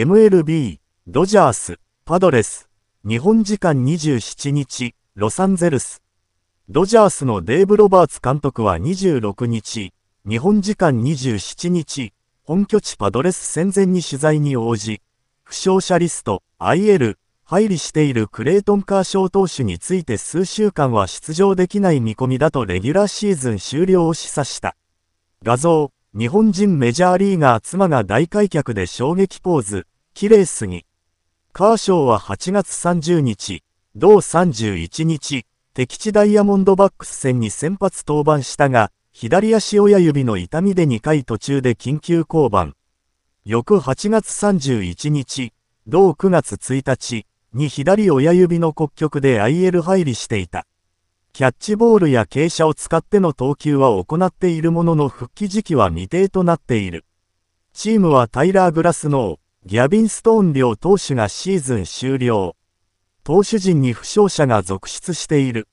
MLB、ドジャース、パドレス、日本時間27日、ロサンゼルス。ドジャースのデーブ・ロバーツ監督は26日、日本時間27日、本拠地パドレス戦前に取材に応じ、負傷者リスト、IL、配慮しているクレイトン・カーショー投手について数週間は出場できない見込みだとレギュラーシーズン終了を示唆した。画像、日本人メジャーリーガー妻が大開脚で衝撃ポーズ。綺麗すぎ。カーショーは8月30日、同31日、敵地ダイヤモンドバックス戦に先発登板したが、左足親指の痛みで2回途中で緊急降板。翌8月31日、同9月1日に左親指の骨局で IL 入りしていた。キャッチボールや傾斜を使っての投球は行っているものの復帰時期は未定となっている。チームはタイラー・グラスノー、ギャビン・ストーン両投手がシーズン終了。投手陣に負傷者が続出している。